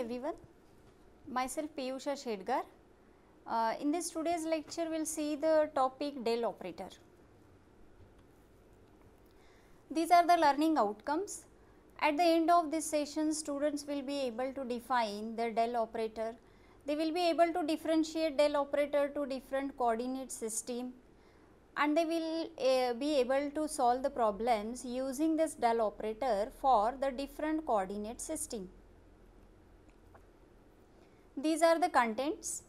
everyone myself Piyusha Shedgar uh, in this today's lecture we'll see the topic del operator these are the learning outcomes at the end of this session students will be able to define the del operator they will be able to differentiate del operator to different coordinate system and they will uh, be able to solve the problems using this del operator for the different coordinate system these are the contents.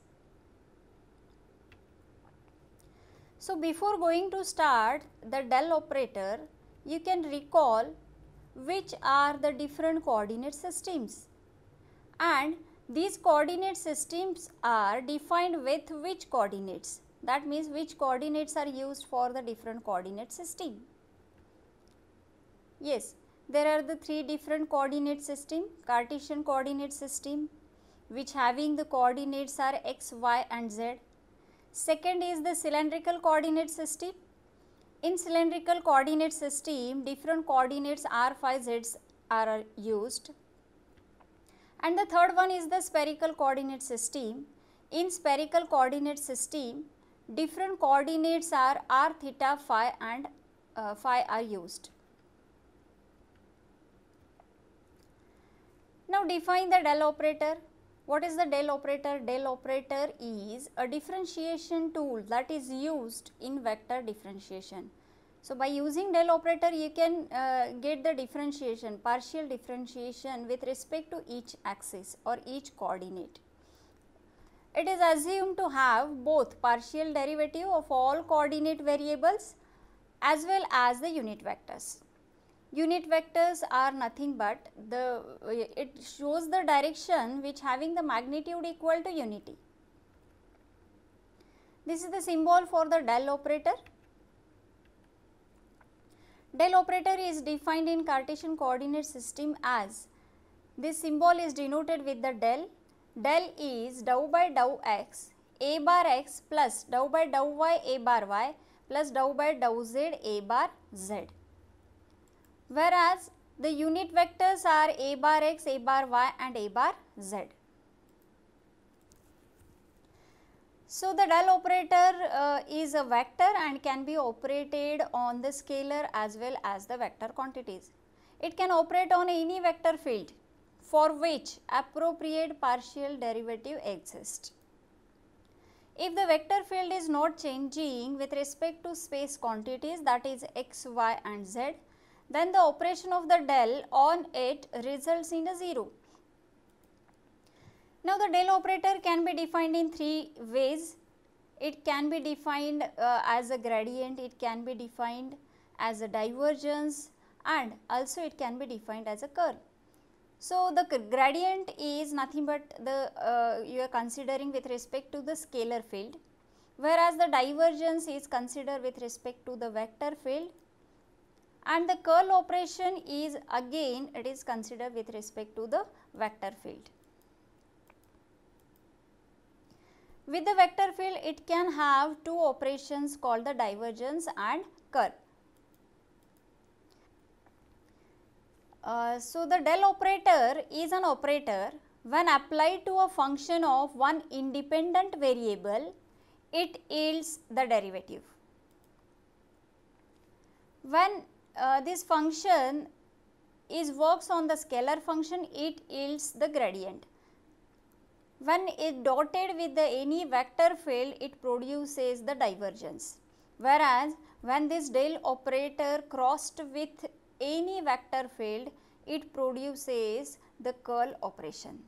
So, before going to start the del operator, you can recall which are the different coordinate systems and these coordinate systems are defined with which coordinates that means which coordinates are used for the different coordinate system. Yes, there are the three different coordinate system, Cartesian coordinate system, which having the coordinates are x, y and z. Second is the cylindrical coordinate system. In cylindrical coordinate system, different coordinates r, phi, z are used. And the third one is the spherical coordinate system. In spherical coordinate system, different coordinates are r, theta, phi and uh, phi are used. Now define the del operator. What is the del operator? Del operator is a differentiation tool that is used in vector differentiation. So, by using del operator you can uh, get the differentiation, partial differentiation with respect to each axis or each coordinate. It is assumed to have both partial derivative of all coordinate variables as well as the unit vectors unit vectors are nothing but the it shows the direction which having the magnitude equal to unity. This is the symbol for the del operator. Del operator is defined in Cartesian coordinate system as this symbol is denoted with the del. Del is dou by dou x a bar x plus dou by dou y a bar y plus dou by dou z a bar z whereas the unit vectors are a bar x, a bar y and a bar z. So, the del operator uh, is a vector and can be operated on the scalar as well as the vector quantities. It can operate on any vector field for which appropriate partial derivative exists. If the vector field is not changing with respect to space quantities that is x, y and z, then the operation of the del on it results in a 0. Now the del operator can be defined in three ways. It can be defined uh, as a gradient, it can be defined as a divergence and also it can be defined as a curl. So, the gradient is nothing but the uh, you are considering with respect to the scalar field whereas the divergence is considered with respect to the vector field and the curl operation is again it is considered with respect to the vector field. With the vector field it can have two operations called the divergence and curl. Uh, so, the del operator is an operator when applied to a function of one independent variable it yields the derivative. When uh, this function is works on the scalar function, it yields the gradient. When it dotted with the any vector field, it produces the divergence. Whereas, when this del operator crossed with any vector field, it produces the curl operation.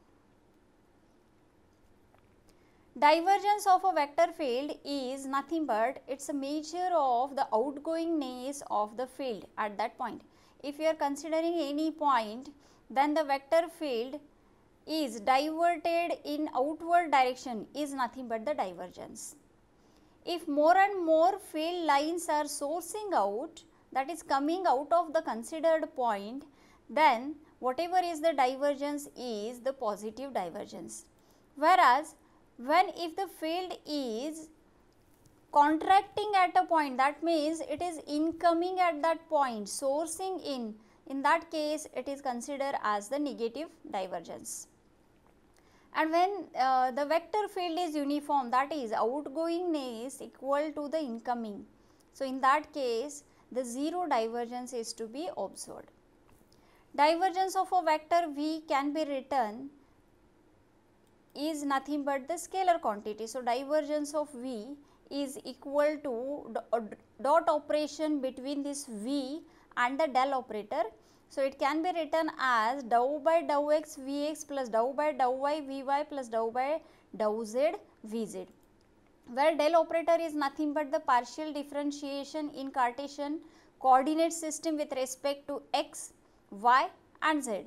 Divergence of a vector field is nothing but it's a measure of the outgoingness of the field at that point. If you are considering any point, then the vector field is diverted in outward direction is nothing but the divergence. If more and more field lines are sourcing out that is coming out of the considered point then whatever is the divergence is the positive divergence. Whereas when if the field is contracting at a point that means it is incoming at that point sourcing in in that case it is considered as the negative divergence and when uh, the vector field is uniform that is outgoingness is equal to the incoming so in that case the zero divergence is to be observed divergence of a vector v can be written is nothing but the scalar quantity. So, divergence of V is equal to uh, dot operation between this V and the del operator. So, it can be written as dou by dou x V x Vx plus dou by dou y V y Vy plus dou by dou z V z Vz where del operator is nothing but the partial differentiation in Cartesian coordinate system with respect to x, y and z.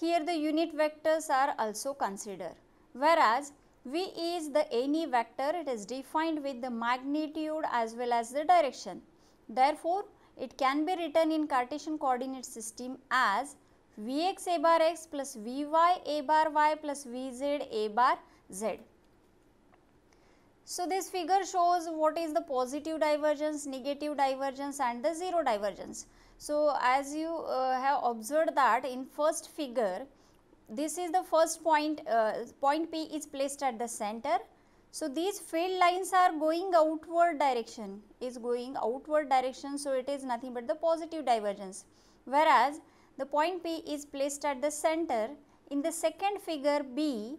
Here the unit vectors are also considered whereas V is the any vector it is defined with the magnitude as well as the direction. Therefore, it can be written in Cartesian coordinate system as Vx a bar x plus Vy a bar y plus Vz a bar z. So, this figure shows what is the positive divergence, negative divergence and the zero divergence. So, as you uh, have observed that in first figure, this is the first point, uh, point P is placed at the center. So, these field lines are going outward direction, is going outward direction. So, it is nothing but the positive divergence. Whereas, the point P is placed at the center. In the second figure B,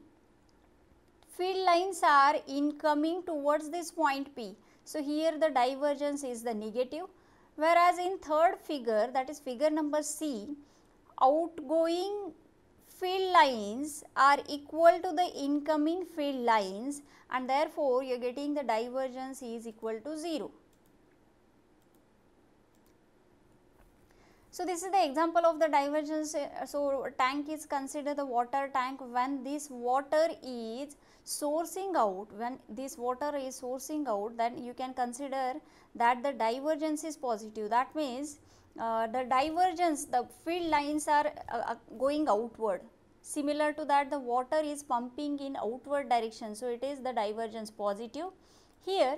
field lines are incoming towards this point P. So, here the divergence is the negative. Whereas, in third figure that is figure number C, outgoing field lines are equal to the incoming field lines and therefore, you are getting the divergence is equal to 0. So, this is the example of the divergence. Eh, so, tank is considered the water tank when this water is sourcing out, when this water is sourcing out then you can consider that the divergence is positive. That means, uh, the divergence, the field lines are uh, uh, going outward. Similar to that, the water is pumping in outward direction. So, it is the divergence positive. Here,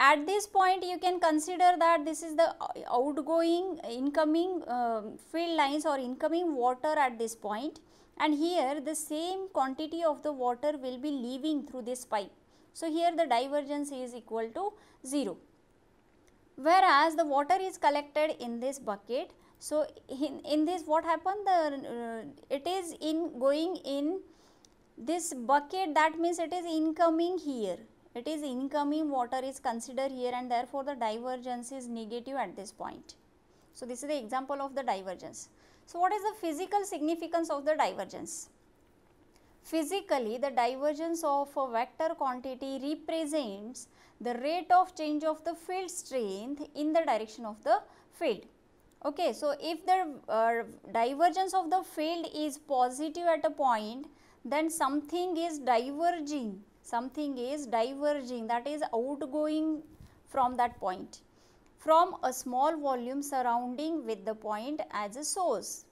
at this point you can consider that this is the outgoing incoming uh, field lines or incoming water at this point and here the same quantity of the water will be leaving through this pipe. So, here the divergence is equal to 0 whereas the water is collected in this bucket. So, in, in this what happened the uh, it is in going in this bucket that means it is incoming here it is incoming water is considered here and therefore the divergence is negative at this point. So, this is the example of the divergence. So, what is the physical significance of the divergence? Physically, the divergence of a vector quantity represents the rate of change of the field strength in the direction of the field. Okay, so if the uh, divergence of the field is positive at a point, then something is diverging, something is diverging that is outgoing from that point from a small volume surrounding with the point as a source.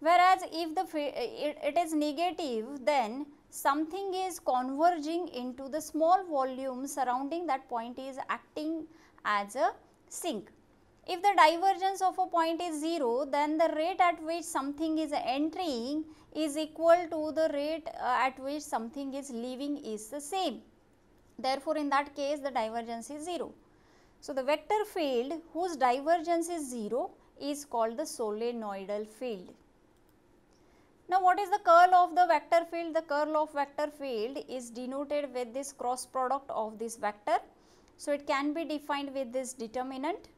Whereas, if the it is negative, then something is converging into the small volume surrounding that point is acting as a sink. If the divergence of a point is 0, then the rate at which something is entering is equal to the rate uh, at which something is leaving is the same. Therefore, in that case the divergence is 0. So, the vector field whose divergence is 0 is called the solenoidal field. Now what is the curl of the vector field? The curl of vector field is denoted with this cross product of this vector. So it can be defined with this determinant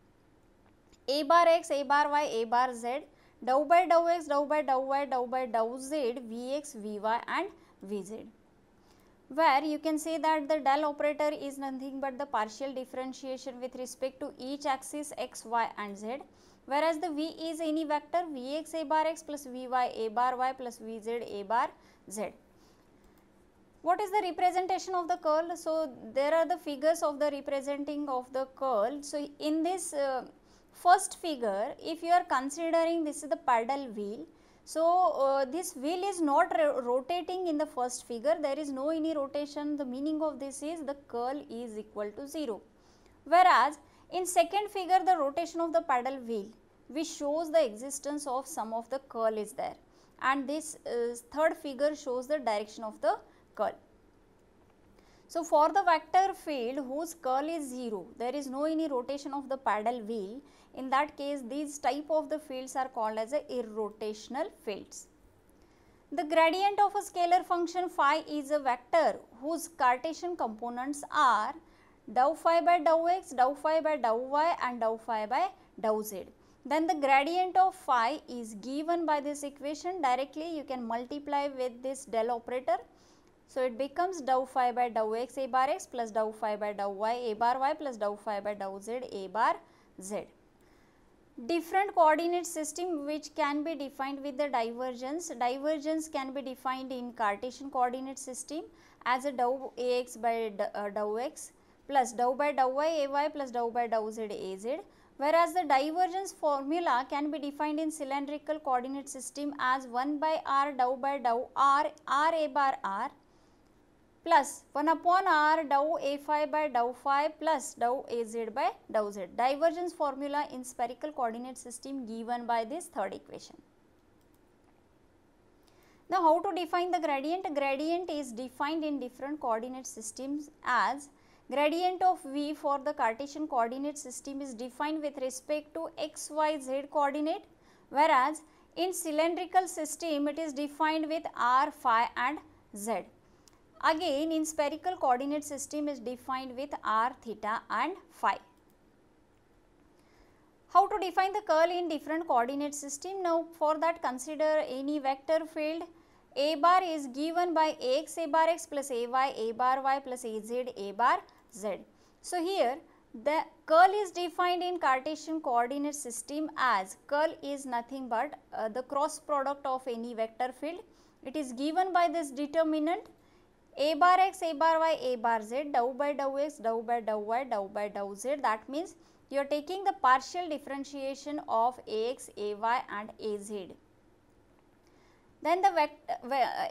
a bar x, a bar y, a bar z, dou by dou x, dou by dou y, dou by dou z, vx, vy and vz. Where you can see that the del operator is nothing but the partial differentiation with respect to each axis x, y and z whereas the v is any vector vx a bar x plus vy a bar y plus vz a bar z. What is the representation of the curl? So, there are the figures of the representing of the curl. So, in this uh, first figure, if you are considering this is the paddle wheel, so, uh, this wheel is not rotating in the first figure, there is no any rotation, the meaning of this is the curl is equal to 0. Whereas, in second figure, the rotation of the paddle wheel which shows the existence of some of the curl is there and this uh, third figure shows the direction of the curl. So, for the vector field whose curl is 0, there is no any rotation of the paddle wheel. In that case, these type of the fields are called as a irrotational fields. The gradient of a scalar function phi is a vector whose Cartesian components are dou phi by dou x, dou phi by dou y and dou phi by dou z. Then the gradient of phi is given by this equation directly you can multiply with this del operator. So, it becomes dou phi by dou x a bar x plus dou phi by dou y a bar y plus dou phi by dou z a bar z. Different coordinate system which can be defined with the divergence. Divergence can be defined in Cartesian coordinate system as a dou ax by uh, dou x plus dou by dou y ay plus dou by dou z az whereas the divergence formula can be defined in cylindrical coordinate system as 1 by r dou by dou r r a bar r plus 1 upon r dou a phi by dou phi plus dou a z by dou z divergence formula in spherical coordinate system given by this third equation. Now how to define the gradient? Gradient is defined in different coordinate systems as Gradient of V for the Cartesian coordinate system is defined with respect to x, y, z coordinate whereas in cylindrical system it is defined with r, phi and z. Again in spherical coordinate system is defined with r, theta and phi. How to define the curl in different coordinate system? Now for that consider any vector field a bar is given by ax a bar x plus ay a bar y plus az a bar z. So, here the curl is defined in Cartesian coordinate system as curl is nothing but uh, the cross product of any vector field. It is given by this determinant a bar x, a bar y, a bar z, dou by dou x, dou by dou y, dou by dou z. That means you are taking the partial differentiation of ax, ay and az. Then the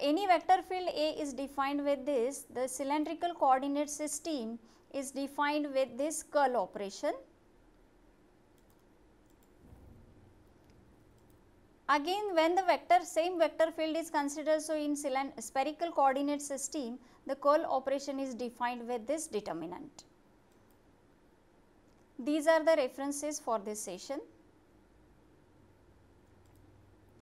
any vector field A is defined with this, the cylindrical coordinate system is defined with this curl operation. Again when the vector same vector field is considered so in spherical coordinate system the curl operation is defined with this determinant. These are the references for this session.